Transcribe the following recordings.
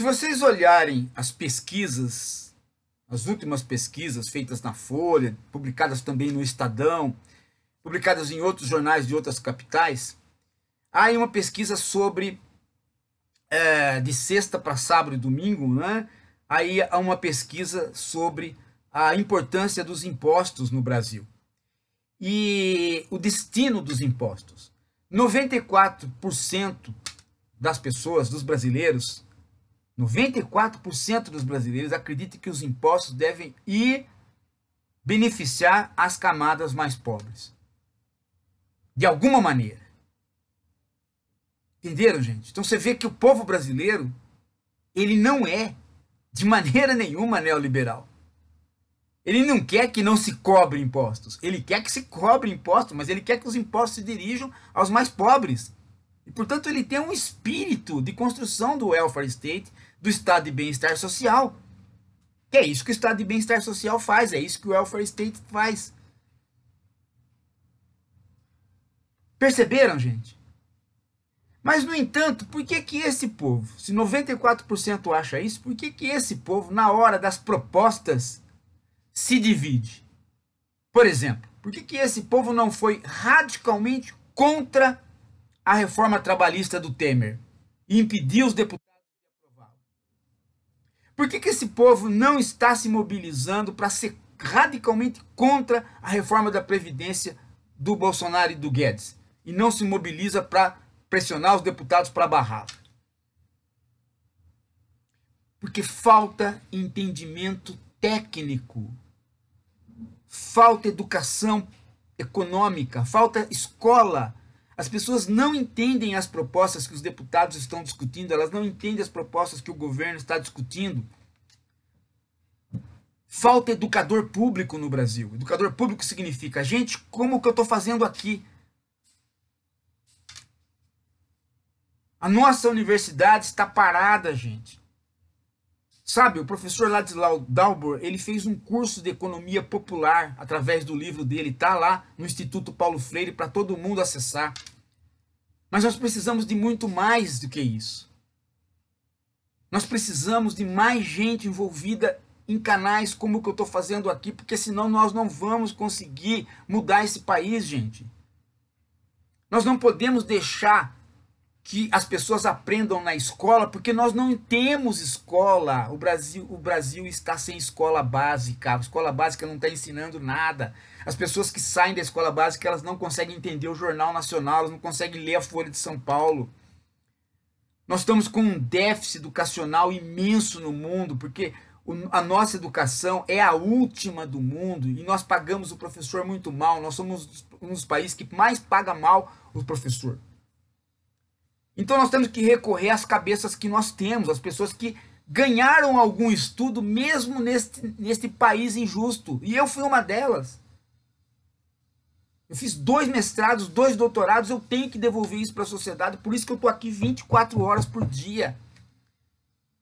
Se vocês olharem as pesquisas, as últimas pesquisas feitas na Folha, publicadas também no Estadão, publicadas em outros jornais de outras capitais, há uma pesquisa sobre é, de sexta para sábado e domingo, né? Aí há uma pesquisa sobre a importância dos impostos no Brasil e o destino dos impostos. 94% das pessoas, dos brasileiros, 94% dos brasileiros acreditam que os impostos devem ir beneficiar as camadas mais pobres. De alguma maneira. Entenderam, gente? Então você vê que o povo brasileiro, ele não é de maneira nenhuma neoliberal. Ele não quer que não se cobre impostos. Ele quer que se cobre impostos, mas ele quer que os impostos se dirijam aos mais pobres portanto, ele tem um espírito de construção do welfare state, do estado de bem-estar social. Que é isso que o estado de bem-estar social faz, é isso que o welfare state faz. Perceberam, gente? Mas, no entanto, por que que esse povo, se 94% acha isso, por que que esse povo, na hora das propostas, se divide? Por exemplo, por que que esse povo não foi radicalmente contra a reforma trabalhista do Temer e impediu os deputados de aprová-la? Por que, que esse povo não está se mobilizando para ser radicalmente contra a reforma da Previdência do Bolsonaro e do Guedes e não se mobiliza para pressionar os deputados para barrá-la? Porque falta entendimento técnico, falta educação econômica, falta escola as pessoas não entendem as propostas que os deputados estão discutindo, elas não entendem as propostas que o governo está discutindo. Falta educador público no Brasil. Educador público significa, gente, como que eu estou fazendo aqui? A nossa universidade está parada, gente. Sabe, o professor Ladislau Dalbor, ele fez um curso de economia popular através do livro dele, tá lá no Instituto Paulo Freire para todo mundo acessar. Mas nós precisamos de muito mais do que isso. Nós precisamos de mais gente envolvida em canais como o que eu estou fazendo aqui, porque senão nós não vamos conseguir mudar esse país, gente. Nós não podemos deixar que as pessoas aprendam na escola, porque nós não temos escola. O Brasil, o Brasil está sem escola básica. A escola básica não está ensinando nada. As pessoas que saem da escola básica, elas não conseguem entender o jornal nacional, elas não conseguem ler a Folha de São Paulo. Nós estamos com um déficit educacional imenso no mundo, porque a nossa educação é a última do mundo e nós pagamos o professor muito mal. Nós somos um dos países que mais paga mal o professor. Então nós temos que recorrer às cabeças que nós temos, às pessoas que ganharam algum estudo mesmo neste, neste país injusto. E eu fui uma delas. Eu fiz dois mestrados, dois doutorados, eu tenho que devolver isso para a sociedade, por isso que eu estou aqui 24 horas por dia.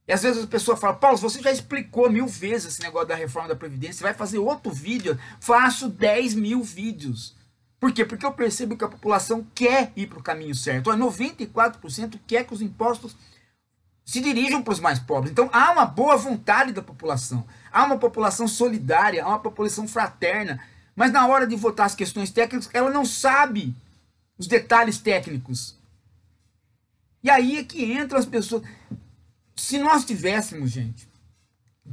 E às vezes a pessoa fala, Paulo, você já explicou mil vezes esse negócio da reforma da Previdência, você vai fazer outro vídeo? Faço 10 mil vídeos. Por quê? Porque eu percebo que a população quer ir para o caminho certo. 94% quer que os impostos se dirijam para os mais pobres. Então há uma boa vontade da população, há uma população solidária, há uma população fraterna, mas na hora de votar as questões técnicas, ela não sabe os detalhes técnicos. E aí é que entram as pessoas. Se nós tivéssemos, gente,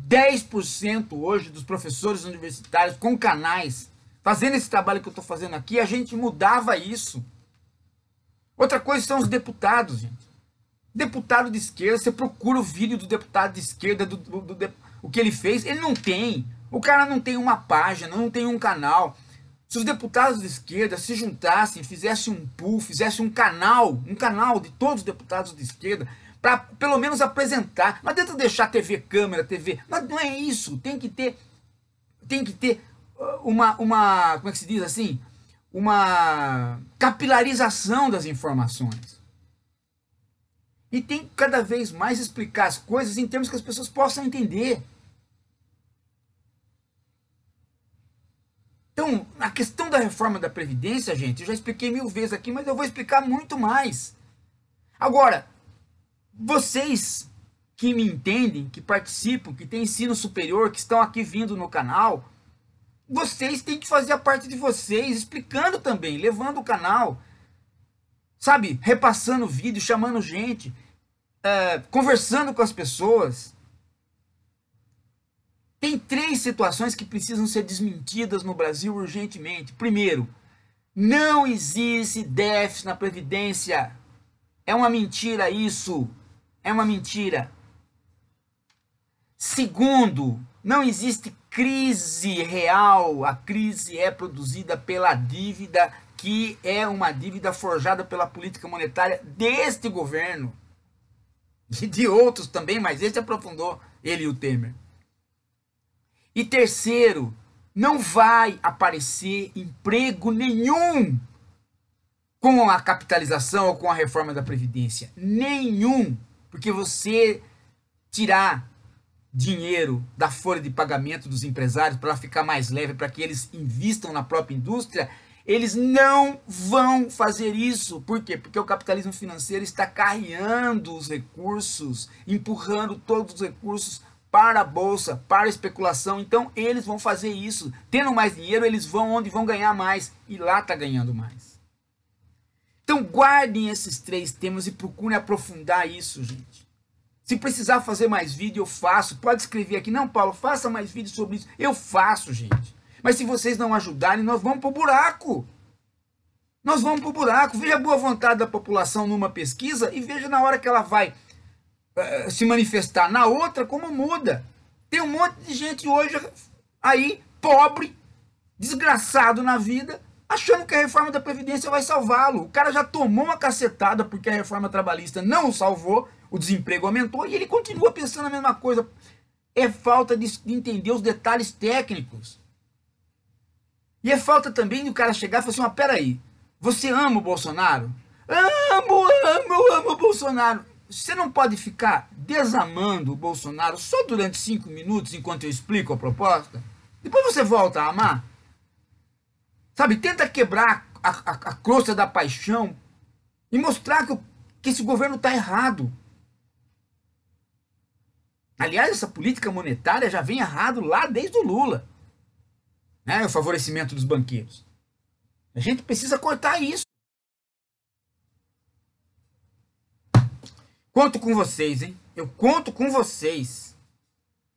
10% hoje dos professores universitários com canais fazendo esse trabalho que eu estou fazendo aqui, a gente mudava isso. Outra coisa são os deputados, gente. Deputado de esquerda, você procura o vídeo do deputado de esquerda, do, do, do, o que ele fez, ele não tem. O cara não tem uma página, não tem um canal. Se os deputados de esquerda se juntassem, fizessem um pool, fizessem um canal, um canal de todos os deputados de esquerda, para pelo menos apresentar. Não adianta deixar TV câmera, TV. Mas não é isso. Tem que ter, tem que ter uma, uma, como é que se diz assim? Uma capilarização das informações. E tem que cada vez mais explicar as coisas em termos que as pessoas possam entender. Então, a questão da reforma da Previdência, gente, eu já expliquei mil vezes aqui, mas eu vou explicar muito mais. Agora, vocês que me entendem, que participam, que têm ensino superior, que estão aqui vindo no canal, vocês têm que fazer a parte de vocês, explicando também, levando o canal, sabe, repassando vídeo, chamando gente, é, conversando com as pessoas. Tem três situações que precisam ser desmentidas no Brasil urgentemente. Primeiro, não existe déficit na Previdência. É uma mentira isso. É uma mentira. Segundo, não existe crise real, a crise é produzida pela dívida, que é uma dívida forjada pela política monetária deste governo e de outros também, mas este aprofundou ele e o Temer. E terceiro, não vai aparecer emprego nenhum com a capitalização ou com a reforma da Previdência. Nenhum. Porque você tirar dinheiro da folha de pagamento dos empresários para ficar mais leve, para que eles invistam na própria indústria, eles não vão fazer isso. Por quê? Porque o capitalismo financeiro está carreando os recursos, empurrando todos os recursos para a bolsa, para a especulação. Então eles vão fazer isso. Tendo mais dinheiro, eles vão onde vão ganhar mais e lá está ganhando mais. Então guardem esses três temas e procurem aprofundar isso, gente. Se precisar fazer mais vídeo, eu faço. Pode escrever aqui. Não, Paulo, faça mais vídeo sobre isso. Eu faço, gente. Mas se vocês não ajudarem, nós vamos para o buraco. Nós vamos para o buraco. Veja a boa vontade da população numa pesquisa e veja na hora que ela vai uh, se manifestar na outra como muda. Tem um monte de gente hoje aí, pobre, desgraçado na vida, achando que a reforma da Previdência vai salvá-lo. O cara já tomou uma cacetada porque a reforma trabalhista não o salvou o desemprego aumentou e ele continua pensando a mesma coisa. É falta de entender os detalhes técnicos. E é falta também do cara chegar e falar assim: ah, peraí, você ama o Bolsonaro? Amo, amo, amo o Bolsonaro. Você não pode ficar desamando o Bolsonaro só durante cinco minutos enquanto eu explico a proposta? Depois você volta a amar? Sabe, tenta quebrar a, a, a crosta da paixão e mostrar que, que esse governo está errado. Aliás, essa política monetária já vem errado lá desde o Lula. Né? O favorecimento dos banqueiros. A gente precisa cortar isso. Conto com vocês, hein? Eu conto com vocês.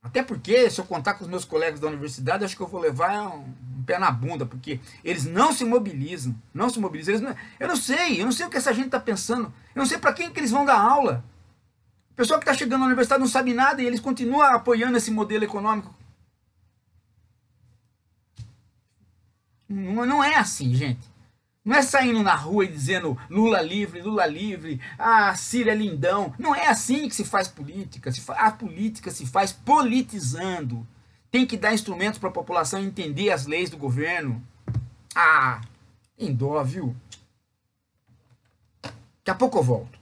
Até porque, se eu contar com os meus colegas da universidade, acho que eu vou levar um, um pé na bunda, porque eles não se mobilizam. Não se mobilizam. Não, eu não sei, eu não sei o que essa gente está pensando. Eu não sei para quem que eles vão dar aula pessoal que está chegando na universidade não sabe nada e eles continuam apoiando esse modelo econômico. Não, não é assim, gente. Não é saindo na rua e dizendo Lula livre, Lula livre, ah, Ciro é lindão. Não é assim que se faz política. Se fa a política se faz politizando. Tem que dar instrumentos para a população entender as leis do governo. Ah, em dó, viu? Daqui a pouco eu volto.